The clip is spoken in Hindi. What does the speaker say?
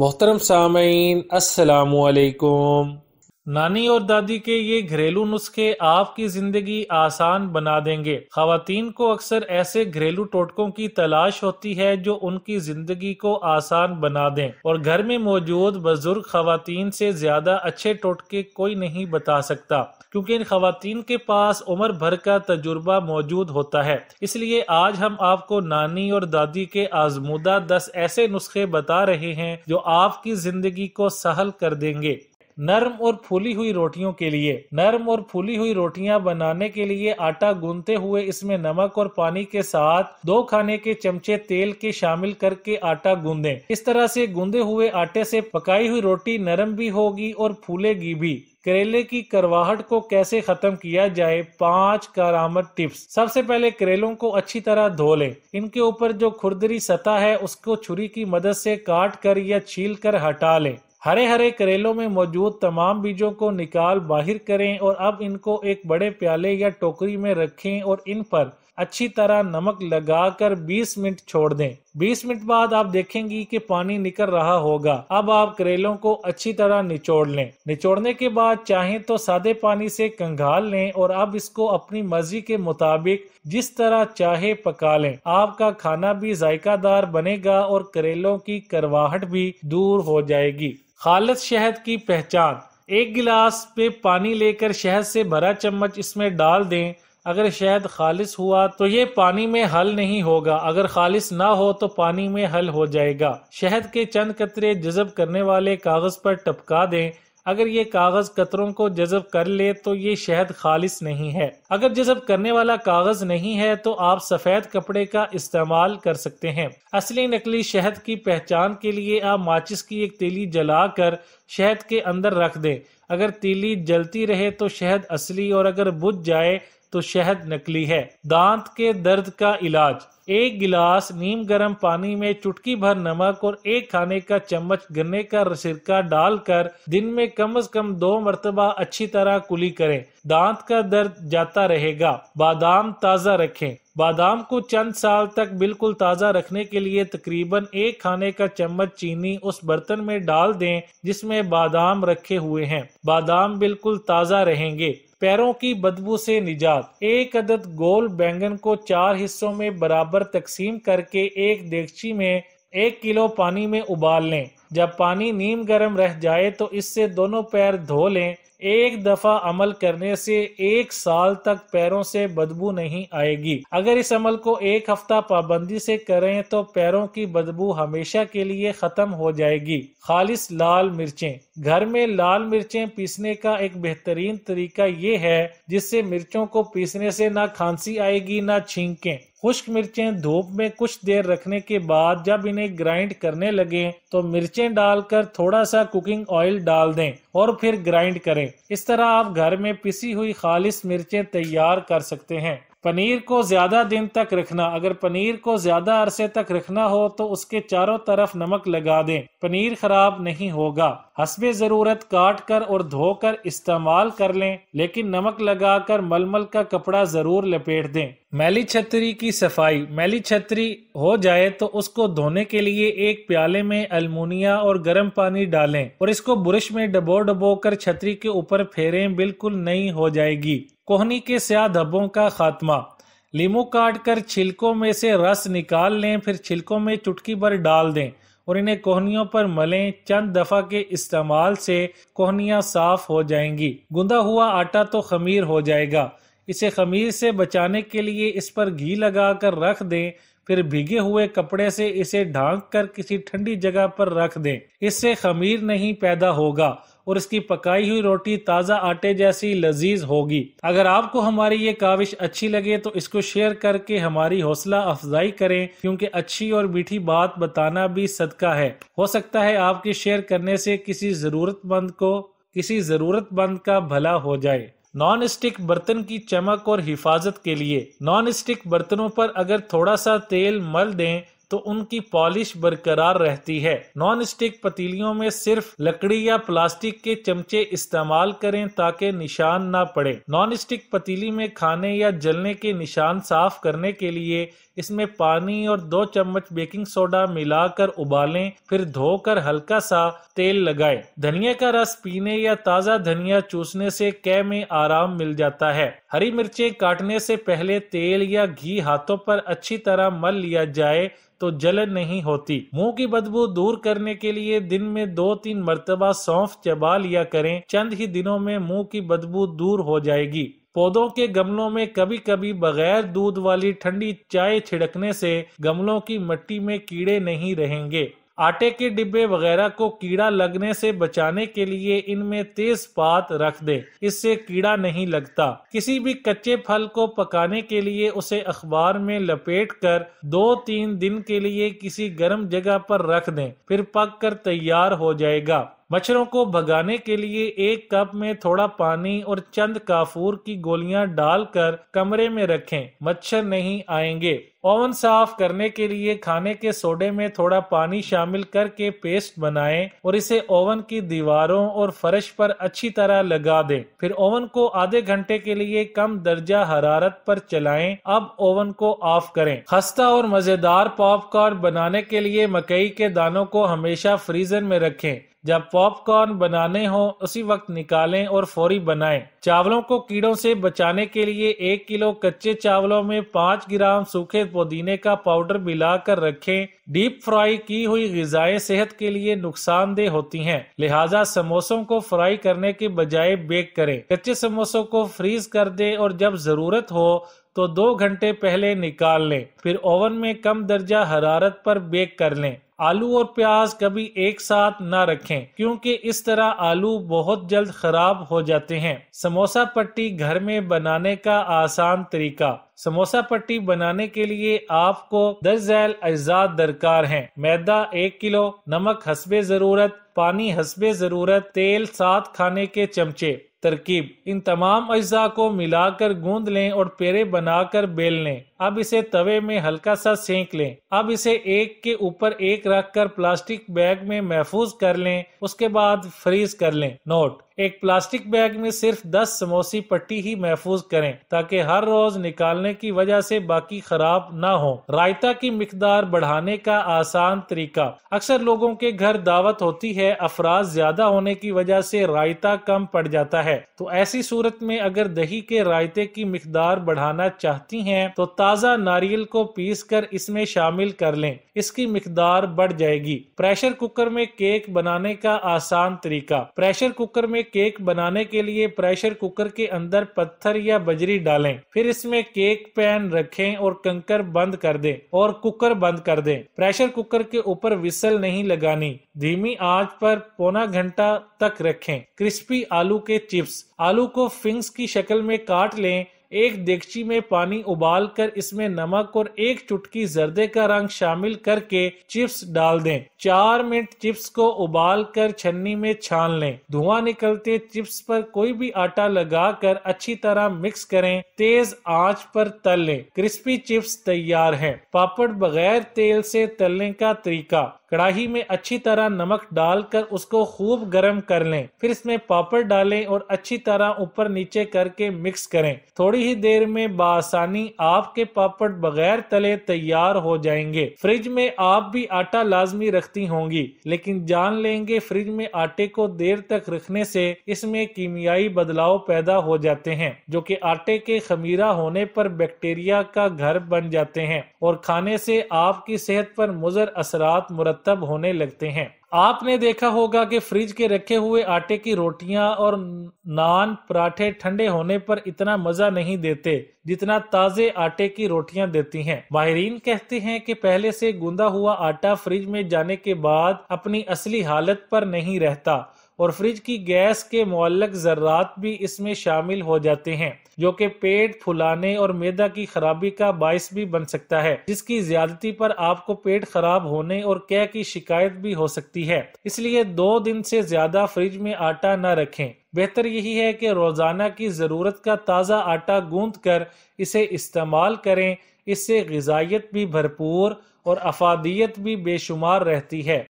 मोहतरम सामीन असलकुम नानी और दादी के ये घरेलू नुस्खे आपकी जिंदगी आसान बना देंगे खातन को अक्सर ऐसे घरेलू टोटकों की तलाश होती है जो उनकी जिंदगी को आसान बना दें और घर में मौजूद बुजुर्ग खातन से ज्यादा अच्छे टोटके कोई नहीं बता सकता क्योंकि इन खातन के पास उम्र भर का तजुर्बा मौजूद होता है इसलिए आज हम आपको नानी और दादी के आजमूदा दस ऐसे नुस्खे बता रहे हैं जो आपकी जिंदगी को सहल कर देंगे नरम और फूली हुई रोटियों के लिए नरम और फूली हुई रोटियां बनाने के लिए आटा गूंदते हुए इसमें नमक और पानी के साथ दो खाने के चमचे तेल के शामिल करके आटा गूंदे इस तरह से गूंदे हुए आटे से पकाई हुई रोटी नरम भी होगी और फूलेगी भी करेले की करवाहट को कैसे खत्म किया जाए पांच कारामद टिप्स सबसे पहले करेलों को अच्छी तरह धो लें इनके ऊपर जो खुरदरी सतह है उसको छुरी की मदद से काट कर या छील कर हटा लें हरे हरे करेलों में मौजूद तमाम बीजों को निकाल बाहर करें और अब इनको एक बड़े प्याले या टोकरी में रखें और इन पर अच्छी तरह नमक लगाकर 20 मिनट छोड़ दें 20 मिनट बाद आप देखेंगी कि पानी निकल रहा होगा अब आप करेलों को अच्छी तरह निचोड़ लें निचोड़ने के बाद चाहें तो सादे पानी से कंघाल लें और अब इसको अपनी मर्जी के मुताबिक जिस तरह चाहे पका लें आपका खाना भी जायकादार बनेगा और करेलों की करवाहट भी दूर हो जाएगी खालस शहद की पहचान एक गिलास में पानी लेकर शहद से भरा चम्मच इसमें डाल दें अगर शहद खालिस हुआ तो ये पानी में हल नहीं होगा अगर खालिस ना हो तो पानी में हल हो जाएगा शहद के चंद कतरे जजब करने वाले कागज पर टपका दें अगर ये कागज कतरों को जजब कर ले तो ये शहद खालिश नहीं है अगर जजब करने वाला कागज नहीं है तो आप सफेद कपड़े का इस्तेमाल कर सकते हैं असली नकली शहद की पहचान के लिए आप माचिस की एक तीली कर शहद के अंदर रख दें अगर तीली जलती रहे तो शहद असली और अगर बुझ जाए तो शहद नकली है दांत के दर्द का इलाज एक गिलास नीम गर्म पानी में चुटकी भर नमक और एक खाने का चम्मच गन्ने का रसिरका डालकर दिन में कम से कम दो मरतबा अच्छी तरह कुली करें दांत का दर्द जाता रहेगा बादाम ताज़ा रखें बादाम को चंद साल तक बिल्कुल ताज़ा रखने के लिए तकरीबन एक खाने का चम्मच चीनी उस बर्तन में डाल दें जिसमें बादाम रखे हुए हैं बादाम बिल्कुल ताज़ा रहेंगे पैरों की बदबू से निजात एक अदद गोल बैंगन को चार हिस्सों में बराबर तकसीम करके एक देगची में एक किलो पानी में उबाल लें जब पानी नीम गर्म रह जाए तो इससे दोनों पैर धो लें एक दफा अमल करने से एक साल तक पैरों से बदबू नहीं आएगी अगर इस अमल को एक हफ्ता पाबंदी से करें तो पैरों की बदबू हमेशा के लिए खत्म हो जाएगी खालिश लाल मिर्चें घर में लाल मिर्चें पीसने का एक बेहतरीन तरीका ये है जिससे मिर्चों को पीसने से ना खांसी आएगी ना छींके खुश्क मिर्चें धूप में कुछ देर रखने के बाद जब इन्हें ग्राइंड करने लगे तो मिर्चें डालकर थोड़ा सा कुकिंग ऑयल डाल दें और फिर ग्राइंड करें इस तरह आप घर में पिसी हुई खालिश मिर्चें तैयार कर सकते हैं पनीर को ज़्यादा दिन तक रखना अगर पनीर को ज़्यादा अरसे तक रखना हो तो उसके चारों तरफ नमक लगा दें पनीर ख़राब नहीं होगा हसब ज़रूरत काट कर और धोकर इस्तेमाल कर लें लेकिन नमक लगाकर मलमल का कपड़ा ज़रूर लपेट दें मैली छतरी की सफाई मैली छतरी हो जाए तो उसको धोने के लिए एक प्याले में अलमुनिया और गर्म पानी डालें और इसको बुरश में डबो डबो कर छतरी के ऊपर फेरें बिल्कुल नई हो जाएगी कोहनी के स्या धब्बों का खात्मा लीमू काट कर छिलकों में से रस निकाल लें फिर छिलकों में चुटकी भर डाल दें और इन्हें कोहनियों पर मलें चंद दफ़ा के इस्तेमाल से कोहनिया साफ हो जाएंगी गुंदा हुआ आटा तो खमीर हो जाएगा इसे खमीर से बचाने के लिए इस पर घी लगा कर रख दें फिर भीगे हुए कपड़े से इसे ढांक कर किसी ठंडी जगह पर रख दें इससे खमीर नहीं पैदा होगा और इसकी पकाई हुई रोटी ताज़ा आटे जैसी लजीज होगी अगर आपको हमारी ये काविश अच्छी लगे तो इसको शेयर करके हमारी हौसला अफजाई करें क्योंकि अच्छी और मीठी बात बताना भी सदका है हो सकता है आपके शेयर करने से किसी ज़रूरतमंद को किसी ज़रूरतमंद का भला हो जाए नॉन स्टिक बर्तन की चमक और हिफाजत के लिए नॉन स्टिक बर्तनों पर अगर थोड़ा सा तेल मल दें तो उनकी पॉलिश बरकरार रहती है नॉन स्टिक पतीलियों में सिर्फ लकड़ी या प्लास्टिक के चमचे इस्तेमाल करें ताकि निशान ना पड़े नॉन स्टिक पतीली में खाने या जलने के निशान साफ करने के लिए इसमें पानी और दो चम्मच बेकिंग सोडा मिलाकर उबालें फिर धोकर हल्का सा तेल लगाएं। धनिया का रस पीने या ताज़ा धनिया चूसने से कै में आराम मिल जाता है हरी मिर्चें काटने से पहले तेल या घी हाथों पर अच्छी तरह मल लिया जाए तो तो जलन नहीं होती मुंह की बदबू दूर करने के लिए दिन में दो तीन मरतबा सौंफ चबा लिया करें चंद ही दिनों में मुंह की बदबू दूर हो जाएगी पौधों के गमलों में कभी कभी बगैर दूध वाली ठंडी चाय छिड़कने से गमलों की मट्टी में कीड़े नहीं रहेंगे आटे के डिब्बे वगैरह को कीड़ा लगने से बचाने के लिए इनमें तेज पात रख दें इससे कीड़ा नहीं लगता किसी भी कच्चे फल को पकाने के लिए उसे अखबार में लपेट कर दो तीन दिन के लिए किसी गर्म जगह पर रख दें फिर पक कर तैयार हो जाएगा मच्छरों को भगाने के लिए एक कप में थोड़ा पानी और चंद काफूर की गोलियां डालकर कमरे में रखें मच्छर नहीं आएंगे ओवन साफ करने के लिए खाने के सोडे में थोड़ा पानी शामिल करके पेस्ट बनाएं और इसे ओवन की दीवारों और फर्श पर अच्छी तरह लगा दें फिर ओवन को आधे घंटे के लिए कम दर्जा हरारत पर चलाएं अब ओवन को ऑफ करें खस्ता और मजेदार पॉपकॉर्न बनाने के लिए मकई के दानों को हमेशा फ्रीजर में रखें जब पॉपकॉर्न बनाने हो उसी वक्त निकालें और फौरी बनाएं। चावलों को कीड़ों से बचाने के लिए एक किलो कच्चे चावलों में पाँच ग्राम सूखे पुदीने का पाउडर मिलाकर रखें डीप फ्राई की हुई गजाएं सेहत के लिए नुकसानदेह होती हैं लिहाजा समोसों को फ्राई करने के बजाय बेक करें कच्चे समोसों को फ्रीज कर दे और जब ज़रूरत हो तो दो घंटे पहले निकाल लें फिर ओवन में कम दर्जा हरारत पर बेक कर लें आलू और प्याज कभी एक साथ ना रखें क्योंकि इस तरह आलू बहुत जल्द खराब हो जाते हैं समोसा पट्टी घर में बनाने का आसान तरीका समोसा पट्टी बनाने के लिए आपको दस जैल अज्जा दरकार हैं मैदा एक किलो नमक हसबे ज़रूरत पानी हसबे ज़रूरत तेल सात खाने के चमचे तरकीब इन तमाम अज्जा को मिलाकर गूंद लें और पेड़े बनाकर बेल लें अब इसे तवे में हल्का सा सेंक लें अब इसे एक के ऊपर एक रखकर प्लास्टिक बैग में महफूज कर लें उसके बाद फ्रीज कर लें नोट एक प्लास्टिक बैग में सिर्फ 10 समोसी पट्टी ही महफूज करें ताकि हर रोज निकालने की वजह से बाकी खराब ना हो रायता की मकदार बढ़ाने का आसान तरीका अक्सर लोगों के घर दावत होती है अफराज ज्यादा होने की वजह से रायता कम पड़ जाता है तो ऐसी सूरत में अगर दही के रायते की मकदार बढ़ाना चाहती हैं तो ताज़ ताज़ा नारियल को पीस कर इसमें शामिल कर लें इसकी मकदार बढ़ जाएगी प्रेशर कुकर में केक बनाने का आसान तरीका प्रेशर कुकर में केक बनाने के लिए प्रेशर कुकर के अंदर पत्थर या बजरी डालें फिर इसमें केक पैन रखें और कंकर बंद कर दें और कुकर बंद कर दें प्रेशर कुकर के ऊपर विसल नहीं लगानी धीमी आंच पर पौना घंटा तक रखें क्रिस्पी आलू के चिप्स आलू को फिंग्स की शक्ल में काट लें एक देगची में पानी उबाल कर इसमें नमक और एक चुटकी जर्दे का रंग शामिल करके चिप्स डाल दें चार मिनट चिप्स को उबाल कर छन्नी में छान लें धुआं निकलते चिप्स पर कोई भी आटा लगा कर अच्छी तरह मिक्स करें तेज आंच पर तल लें क्रिस्पी चिप्स तैयार हैं पापड़ बगैर तेल से तलने का तरीका कड़ाही में अच्छी तरह नमक डालकर उसको खूब गर्म कर लें फिर इसमें पापड़ डालें और अच्छी तरह ऊपर नीचे करके मिक्स करें थोड़ी ही देर में बासानी आपके पापड़ बगैर तले तैयार हो जाएंगे फ्रिज में आप भी आटा लाजमी रखती होंगी लेकिन जान लेंगे फ्रिज में आटे को देर तक रखने से इसमें कीमियाई बदलाव पैदा हो जाते हैं जो कि आटे के खमीरा होने पर बैक्टीरिया का घर बन जाते हैं और खाने से आपकी सेहत पर मुजर असरात मुरत तब होने लगते हैं आपने देखा होगा कि फ्रिज के रखे हुए आटे की रोटियां और नान पराठे ठंडे होने पर इतना मजा नहीं देते जितना ताजे आटे की रोटियां देती हैं। माहरीन कहते हैं कि पहले से गूंदा हुआ आटा फ्रिज में जाने के बाद अपनी असली हालत पर नहीं रहता और फ्रिज की गैस के मौलक ज़रात भी इसमें शामिल हो जाते हैं जो कि पेट फुलाने और मैदा की खराबी का बायस भी बन सकता है जिसकी ज्यादती पर आपको पेट खराब होने और कै की शिकायत भी हो सकती है इसलिए दो दिन से ज्यादा फ्रिज में आटा न रखें बेहतर यही है कि रोजाना की ज़रूरत का ताज़ा आटा गूंद कर इसे इस्तेमाल करें इससे गजाइत भी भरपूर और अफादियत भी बेशुमार रहती है